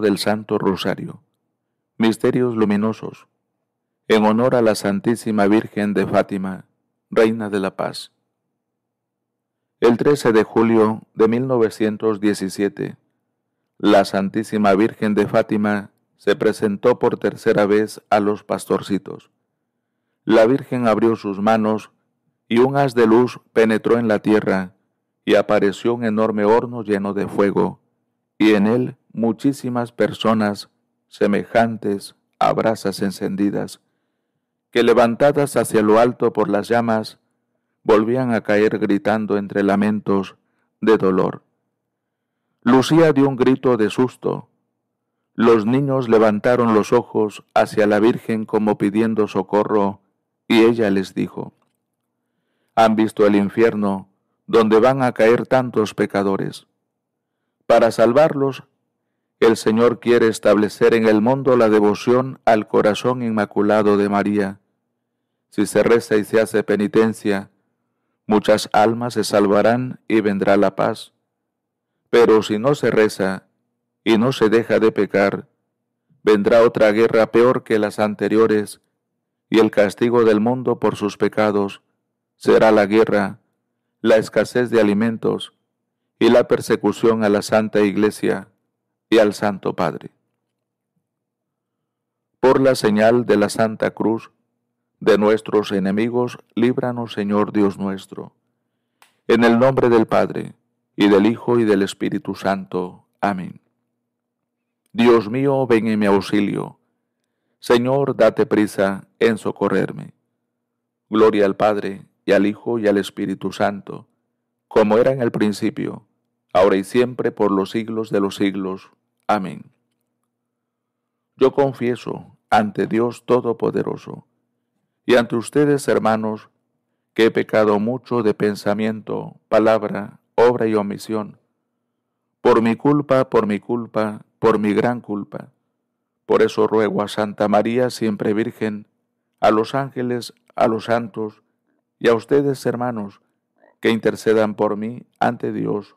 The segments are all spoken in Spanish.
del Santo Rosario. Misterios luminosos. En honor a la Santísima Virgen de Fátima, Reina de la Paz. El 13 de julio de 1917, la Santísima Virgen de Fátima se presentó por tercera vez a los pastorcitos. La Virgen abrió sus manos y un haz de luz penetró en la tierra y apareció un enorme horno lleno de fuego y en él muchísimas personas semejantes a brasas encendidas, que levantadas hacia lo alto por las llamas, volvían a caer gritando entre lamentos de dolor. Lucía dio un grito de susto. Los niños levantaron los ojos hacia la Virgen como pidiendo socorro, y ella les dijo, Han visto el infierno, donde van a caer tantos pecadores. Para salvarlos, el Señor quiere establecer en el mundo la devoción al corazón inmaculado de María. Si se reza y se hace penitencia, muchas almas se salvarán y vendrá la paz. Pero si no se reza y no se deja de pecar, vendrá otra guerra peor que las anteriores, y el castigo del mundo por sus pecados será la guerra, la escasez de alimentos, y la persecución a la Santa Iglesia y al Santo Padre. Por la señal de la Santa Cruz, de nuestros enemigos, líbranos Señor Dios nuestro. En el nombre del Padre, y del Hijo, y del Espíritu Santo. Amén. Dios mío, ven en mi auxilio. Señor, date prisa en socorrerme. Gloria al Padre, y al Hijo, y al Espíritu Santo, como era en el principio, ahora y siempre, por los siglos de los siglos. Amén. Yo confieso ante Dios Todopoderoso y ante ustedes, hermanos, que he pecado mucho de pensamiento, palabra, obra y omisión, por mi culpa, por mi culpa, por mi gran culpa. Por eso ruego a Santa María, siempre Virgen, a los ángeles, a los santos y a ustedes, hermanos, que intercedan por mí ante Dios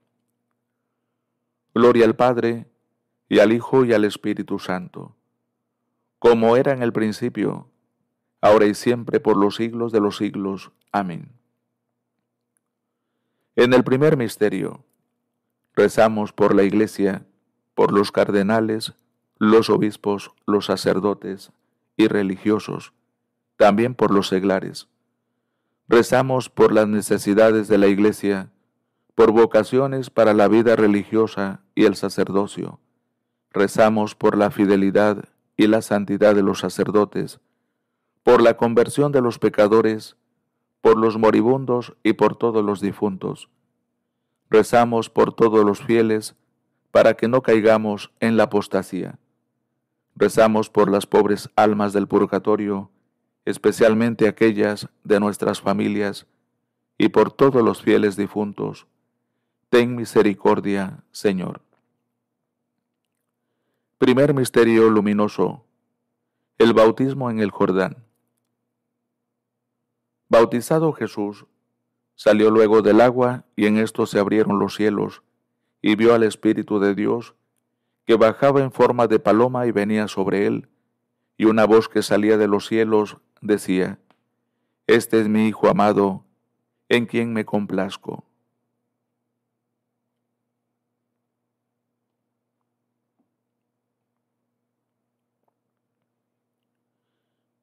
Gloria al Padre, y al Hijo, y al Espíritu Santo, como era en el principio, ahora y siempre, por los siglos de los siglos. Amén. En el primer misterio, rezamos por la Iglesia, por los cardenales, los obispos, los sacerdotes y religiosos, también por los seglares. Rezamos por las necesidades de la Iglesia, por vocaciones para la vida religiosa y el sacerdocio. Rezamos por la fidelidad y la santidad de los sacerdotes, por la conversión de los pecadores, por los moribundos y por todos los difuntos. Rezamos por todos los fieles, para que no caigamos en la apostasía. Rezamos por las pobres almas del purgatorio, especialmente aquellas de nuestras familias, y por todos los fieles difuntos, Ten misericordia, Señor. Primer misterio luminoso. El bautismo en el Jordán. Bautizado Jesús, salió luego del agua y en esto se abrieron los cielos y vio al Espíritu de Dios que bajaba en forma de paloma y venía sobre él, y una voz que salía de los cielos decía, Este es mi Hijo amado, en quien me complazco.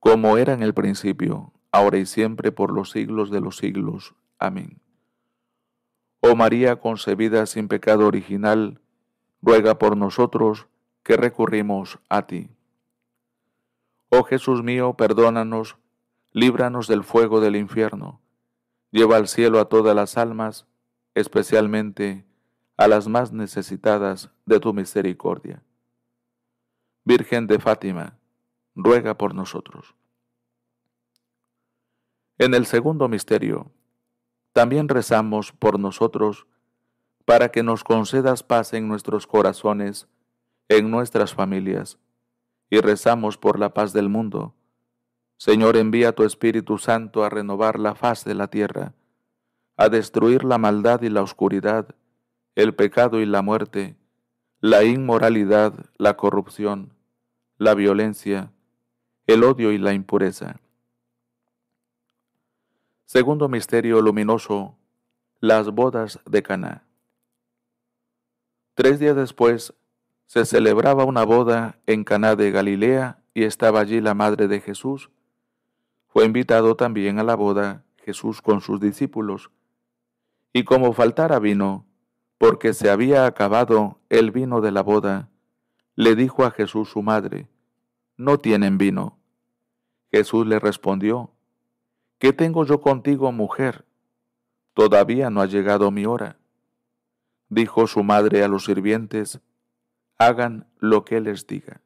como era en el principio, ahora y siempre, por los siglos de los siglos. Amén. Oh María concebida sin pecado original, ruega por nosotros que recurrimos a ti. Oh Jesús mío, perdónanos, líbranos del fuego del infierno, lleva al cielo a todas las almas, especialmente a las más necesitadas de tu misericordia. Virgen de Fátima, ruega por nosotros. En el segundo misterio, también rezamos por nosotros, para que nos concedas paz en nuestros corazones, en nuestras familias, y rezamos por la paz del mundo. Señor, envía tu Espíritu Santo a renovar la faz de la tierra, a destruir la maldad y la oscuridad, el pecado y la muerte, la inmoralidad, la corrupción, la violencia, el odio y la impureza. Segundo misterio luminoso, las bodas de Caná. Tres días después se celebraba una boda en Caná de Galilea y estaba allí la madre de Jesús. Fue invitado también a la boda Jesús con sus discípulos. Y como faltara vino, porque se había acabado el vino de la boda, le dijo a Jesús su madre, no tienen vino. Jesús le respondió, ¿qué tengo yo contigo, mujer? Todavía no ha llegado mi hora. Dijo su madre a los sirvientes, hagan lo que les diga.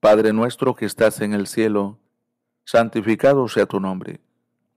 Padre nuestro que estás en el cielo, santificado sea tu nombre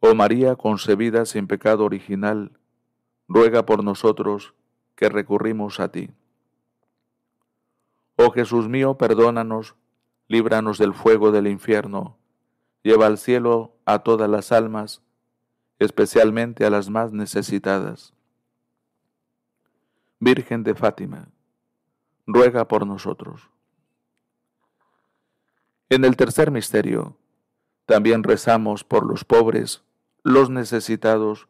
Oh María concebida sin pecado original, ruega por nosotros que recurrimos a ti. Oh Jesús mío, perdónanos, líbranos del fuego del infierno, lleva al cielo a todas las almas, especialmente a las más necesitadas. Virgen de Fátima, ruega por nosotros. En el tercer misterio, también rezamos por los pobres, los necesitados,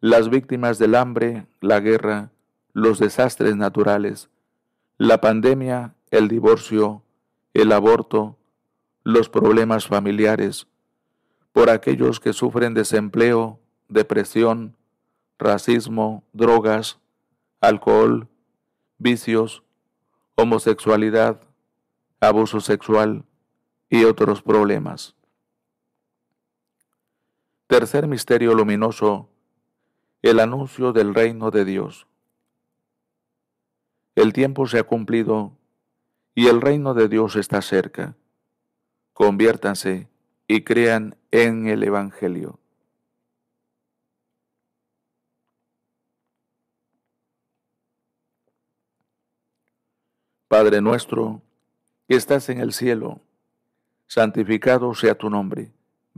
las víctimas del hambre, la guerra, los desastres naturales, la pandemia, el divorcio, el aborto, los problemas familiares, por aquellos que sufren desempleo, depresión, racismo, drogas, alcohol, vicios, homosexualidad, abuso sexual y otros problemas. Tercer misterio luminoso, el anuncio del reino de Dios. El tiempo se ha cumplido y el reino de Dios está cerca. Conviértanse y crean en el Evangelio. Padre nuestro, que estás en el cielo, santificado sea tu nombre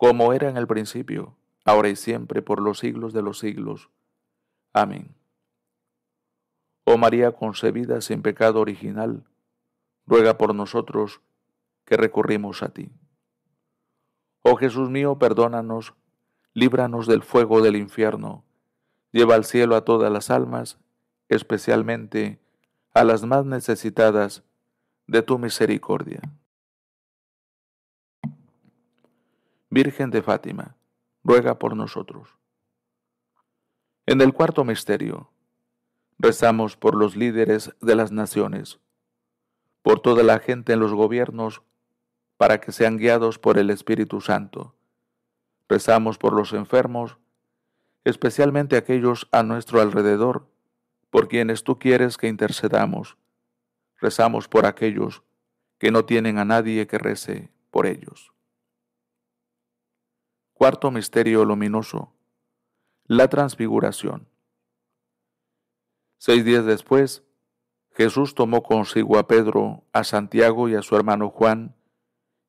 como era en el principio, ahora y siempre, por los siglos de los siglos. Amén. Oh María concebida sin pecado original, ruega por nosotros que recurrimos a ti. Oh Jesús mío, perdónanos, líbranos del fuego del infierno, lleva al cielo a todas las almas, especialmente a las más necesitadas de tu misericordia. Virgen de Fátima, ruega por nosotros. En el cuarto misterio, rezamos por los líderes de las naciones, por toda la gente en los gobiernos, para que sean guiados por el Espíritu Santo. Rezamos por los enfermos, especialmente aquellos a nuestro alrededor, por quienes tú quieres que intercedamos. Rezamos por aquellos que no tienen a nadie que rece por ellos. Cuarto misterio luminoso, la transfiguración. Seis días después, Jesús tomó consigo a Pedro, a Santiago y a su hermano Juan,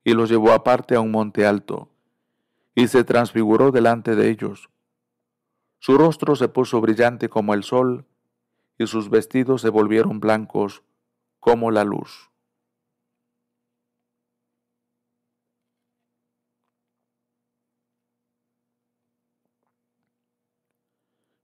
y los llevó aparte a un monte alto, y se transfiguró delante de ellos. Su rostro se puso brillante como el sol, y sus vestidos se volvieron blancos como la luz.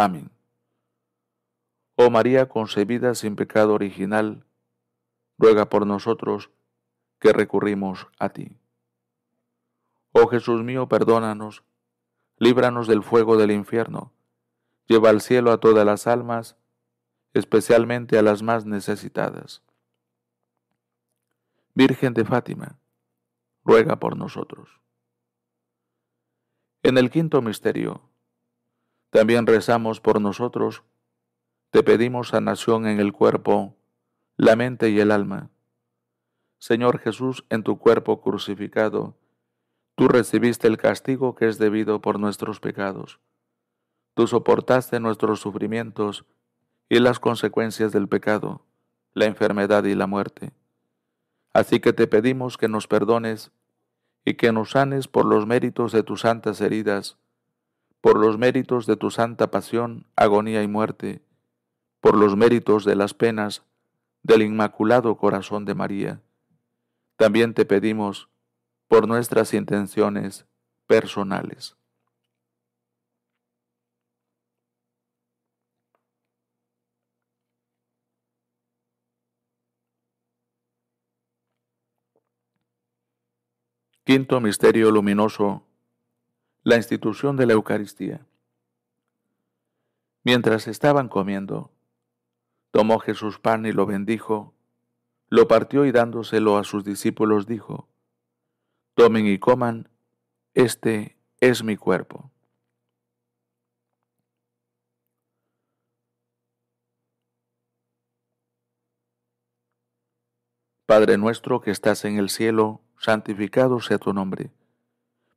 Amén. Oh María concebida sin pecado original, ruega por nosotros que recurrimos a ti. Oh Jesús mío, perdónanos, líbranos del fuego del infierno, lleva al cielo a todas las almas, especialmente a las más necesitadas. Virgen de Fátima, ruega por nosotros. En el quinto misterio, también rezamos por nosotros. Te pedimos sanación en el cuerpo, la mente y el alma. Señor Jesús, en tu cuerpo crucificado, tú recibiste el castigo que es debido por nuestros pecados. Tú soportaste nuestros sufrimientos y las consecuencias del pecado, la enfermedad y la muerte. Así que te pedimos que nos perdones y que nos sanes por los méritos de tus santas heridas por los méritos de tu santa pasión, agonía y muerte, por los méritos de las penas del Inmaculado Corazón de María. También te pedimos por nuestras intenciones personales. Quinto Misterio Luminoso la institución de la Eucaristía. Mientras estaban comiendo, tomó Jesús pan y lo bendijo, lo partió y dándoselo a sus discípulos dijo, Tomen y coman, este es mi cuerpo. Padre nuestro que estás en el cielo, santificado sea tu nombre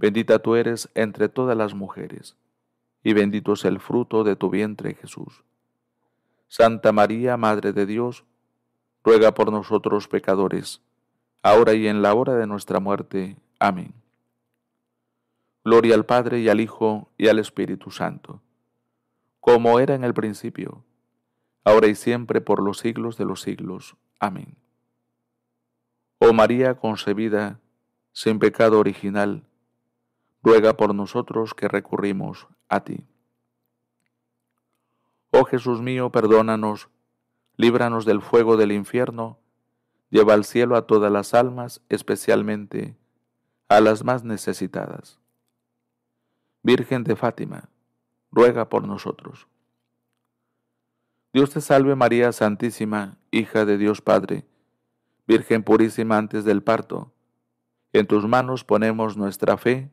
Bendita tú eres entre todas las mujeres, y bendito es el fruto de tu vientre, Jesús. Santa María, Madre de Dios, ruega por nosotros pecadores, ahora y en la hora de nuestra muerte. Amén. Gloria al Padre y al Hijo y al Espíritu Santo, como era en el principio, ahora y siempre por los siglos de los siglos. Amén. Oh María concebida, sin pecado original, ruega por nosotros que recurrimos a ti. Oh Jesús mío, perdónanos, líbranos del fuego del infierno, lleva al cielo a todas las almas, especialmente a las más necesitadas. Virgen de Fátima, ruega por nosotros. Dios te salve María Santísima, hija de Dios Padre, Virgen purísima antes del parto. En tus manos ponemos nuestra fe,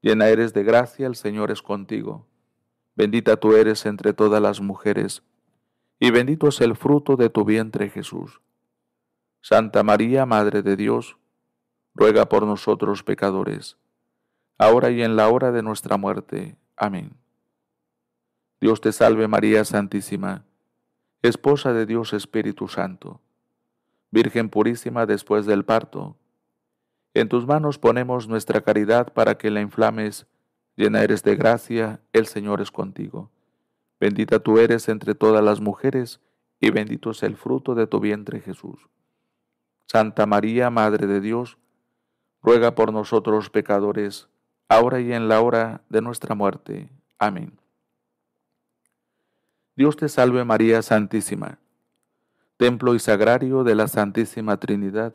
Llena eres de gracia, el Señor es contigo. Bendita tú eres entre todas las mujeres, y bendito es el fruto de tu vientre Jesús. Santa María, Madre de Dios, ruega por nosotros pecadores, ahora y en la hora de nuestra muerte. Amén. Dios te salve María Santísima, esposa de Dios Espíritu Santo, Virgen purísima después del parto en tus manos ponemos nuestra caridad para que la inflames. Llena eres de gracia, el Señor es contigo. Bendita tú eres entre todas las mujeres, y bendito es el fruto de tu vientre Jesús. Santa María, Madre de Dios, ruega por nosotros pecadores, ahora y en la hora de nuestra muerte. Amén. Dios te salve María Santísima, templo y sagrario de la Santísima Trinidad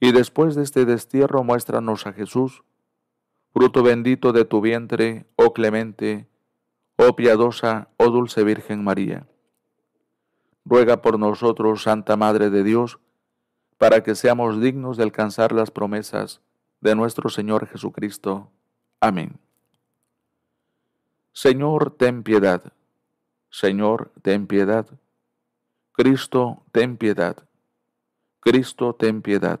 y después de este destierro muéstranos a Jesús, fruto bendito de tu vientre, oh clemente, oh piadosa, oh dulce Virgen María. Ruega por nosotros, Santa Madre de Dios, para que seamos dignos de alcanzar las promesas de nuestro Señor Jesucristo. Amén. Señor, ten piedad. Señor, ten piedad. Cristo, ten piedad. Cristo, ten piedad.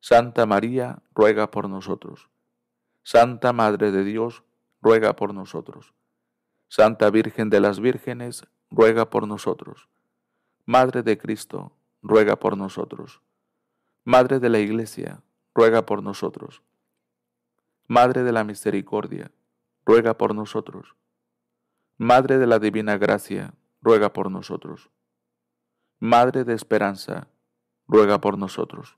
Santa María, ruega por nosotros. Santa Madre de Dios, ruega por nosotros. Santa Virgen de las Vírgenes, ruega por nosotros. Madre de Cristo, ruega por nosotros. Madre de la Iglesia, ruega por nosotros. Madre de la Misericordia, ruega por nosotros. Madre de la Divina Gracia, ruega por nosotros. Madre de Esperanza, ruega por nosotros.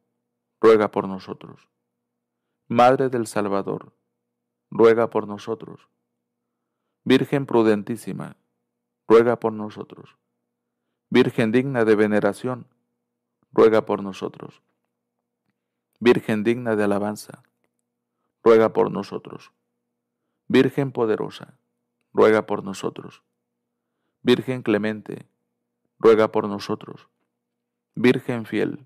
ruega por nosotros. Madre del Salvador, ruega por nosotros. Virgen prudentísima, ruega por nosotros. Virgen digna de veneración, ruega por nosotros. Virgen digna de alabanza, ruega por nosotros. Virgen poderosa, ruega por nosotros. Virgen clemente, ruega por nosotros. Virgen fiel,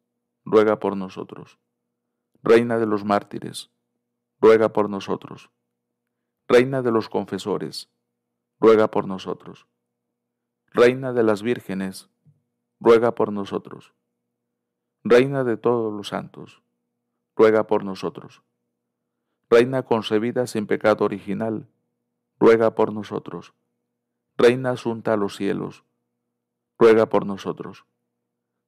ruega por nosotros. Reina de los mártires, ruega por nosotros. Reina de los confesores, ruega por nosotros. Reina de las vírgenes, ruega por nosotros. Reina de todos los santos, ruega por nosotros. Reina concebida sin pecado original, ruega por nosotros. Reina asunta a los cielos, ruega por nosotros.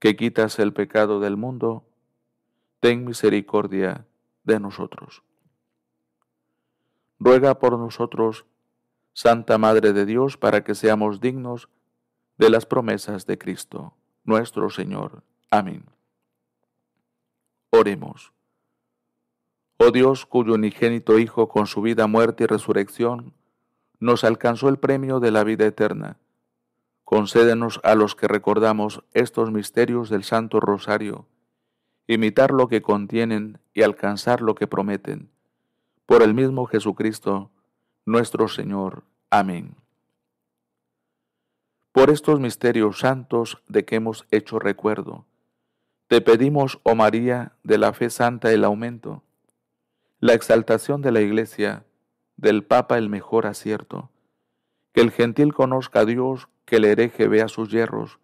que quitas el pecado del mundo, ten misericordia de nosotros. Ruega por nosotros, Santa Madre de Dios, para que seamos dignos de las promesas de Cristo, nuestro Señor. Amén. Oremos. Oh Dios, cuyo unigénito Hijo, con su vida, muerte y resurrección, nos alcanzó el premio de la vida eterna Concédenos a los que recordamos estos misterios del Santo Rosario, imitar lo que contienen y alcanzar lo que prometen. Por el mismo Jesucristo, nuestro Señor. Amén. Por estos misterios santos de que hemos hecho recuerdo, te pedimos, oh María, de la fe santa el aumento, la exaltación de la Iglesia, del Papa el mejor acierto, que el gentil conozca a Dios, que el hereje vea sus yerros,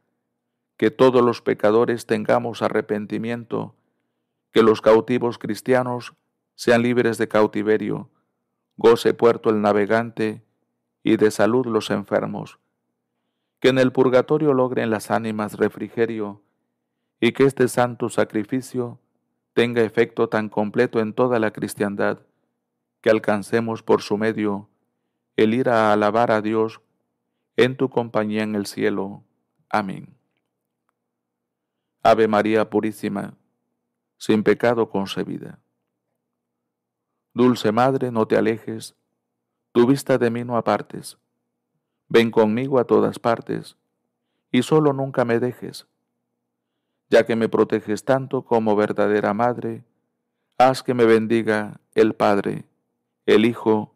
que todos los pecadores tengamos arrepentimiento, que los cautivos cristianos sean libres de cautiverio, goce puerto el navegante y de salud los enfermos, que en el purgatorio logren las ánimas refrigerio, y que este santo sacrificio tenga efecto tan completo en toda la cristiandad, que alcancemos por su medio el ir a alabar a Dios en tu compañía en el cielo. Amén. Ave María Purísima, sin pecado concebida. Dulce Madre, no te alejes, tu vista de mí no apartes. Ven conmigo a todas partes, y solo nunca me dejes. Ya que me proteges tanto como verdadera Madre, haz que me bendiga el Padre, el Hijo